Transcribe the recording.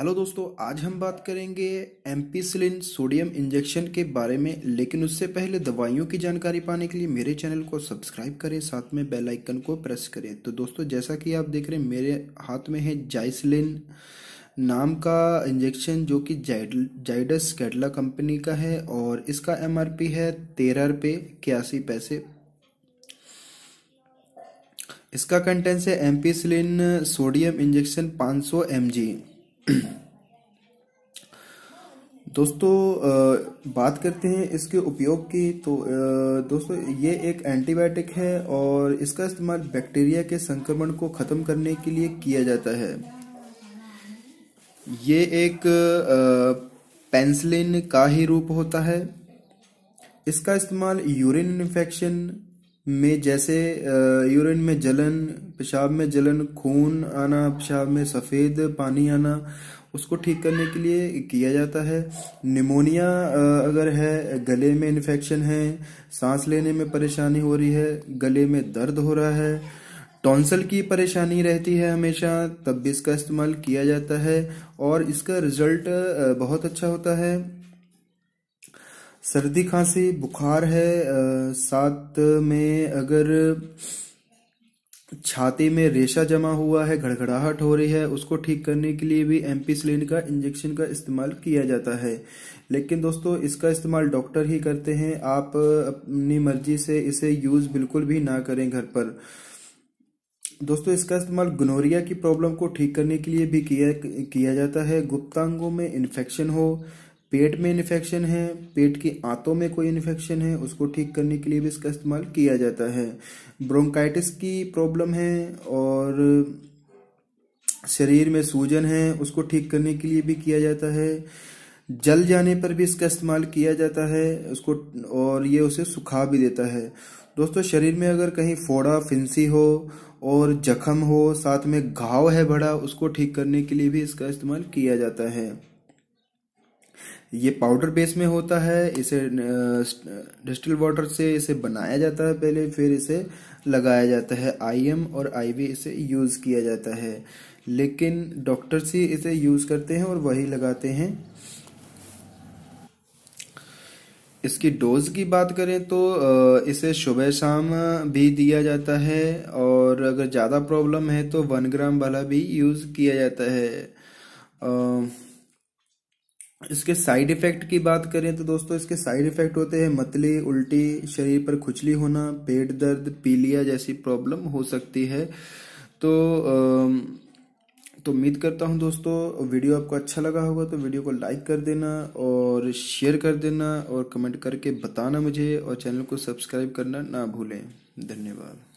hello दोस्तों आज हम बात करेंगे एम्पीसिलिन सोडियम इंजेक्शन के बारे में लेकिन उससे पहले दवाइयों की जानकारी पाने के लिए मेरे चैनल को सब्सक्राइब करें साथ में बेल आइकन को प्रेस करें तो दोस्तों जैसा कि आप देख रहे हैं मेरे हाथ में है जाइसलिन नाम का इंजेक्शन जो कि जाइड जाइडस कैडला कंपनी का है और इसका एम है तेरह रुपये इक्यासी पैसे इसका कंटेंस है एम्पीसिलिन सोडियम इंजेक्शन पाँच सौ दोस्तों बात करते हैं इसके उपयोग की तो दोस्तों ये एक एंटीबायोटिक है और इसका इस्तेमाल बैक्टीरिया के संक्रमण को ख़त्म करने के लिए किया जाता है ये एक पेंसिलिन का ही रूप होता है इसका इस्तेमाल यूरिन इन्फेक्शन में जैसे यूरिन में जलन पेशाब में जलन खून आना पेशाब में सफ़ेद पानी आना उसको ठीक करने के लिए किया जाता है निमोनिया अगर है गले में इन्फेक्शन है सांस लेने में परेशानी हो रही है गले में दर्द हो रहा है टॉन्सल की परेशानी रहती है हमेशा तब भी इसका इस्तेमाल किया जाता है और इसका रिजल्ट बहुत अच्छा होता है सर्दी खांसी बुखार है साथ में अगर छाती में रेशा जमा हुआ है घड़घड़ाहट हो रही है उसको ठीक करने के लिए भी एम्पीसिलिन का इंजेक्शन का इस्तेमाल किया जाता है लेकिन दोस्तों इसका इस्तेमाल डॉक्टर ही करते हैं आप अपनी मर्जी से इसे यूज़ बिल्कुल भी ना करें घर पर दोस्तों इसका इस्तेमाल गनोरिया की प्रॉब्लम को ठीक करने के लिए भी किया किया जाता है गुप्तांगों में इन्फेक्शन हो पेट में इन्फेक्शन है पेट की आंतों में कोई इन्फेक्शन है उसको ठीक करने के लिए भी इसका इस्तेमाल किया जाता है ब्रोंकाइटिस की प्रॉब्लम है और शरीर में सूजन है उसको ठीक करने के लिए भी किया जाता है जल जाने पर भी इसका इस्तेमाल किया जाता है उसको और ये उसे सुखा भी देता है दोस्तों शरीर में अगर कहीं फोड़ा फिंसी हो और जख्म हो साथ में घाव है बड़ा उसको ठीक करने के लिए भी इसका इस्तेमाल किया जाता है ये पाउडर बेस में होता है इसे डिस्टिल वाटर से इसे बनाया जाता है पहले फिर इसे लगाया जाता है आईएम और आईवी इसे यूज़ किया जाता है लेकिन डॉक्टर्स ही इसे यूज़ करते हैं और वही लगाते हैं इसकी डोज की बात करें तो इसे सुबह शाम भी दिया जाता है और अगर ज़्यादा प्रॉब्लम है तो वन ग्राम वाला भी यूज़ किया जाता है इसके साइड इफेक्ट की बात करें तो दोस्तों इसके साइड इफेक्ट होते हैं मतली उल्टी शरीर पर खुचली होना पेट दर्द पीलिया जैसी प्रॉब्लम हो सकती है तो आ, तो उम्मीद करता हूँ दोस्तों वीडियो आपको अच्छा लगा होगा तो वीडियो को लाइक कर देना और शेयर कर देना और कमेंट करके बताना मुझे और चैनल को सब्सक्राइब करना ना भूलें धन्यवाद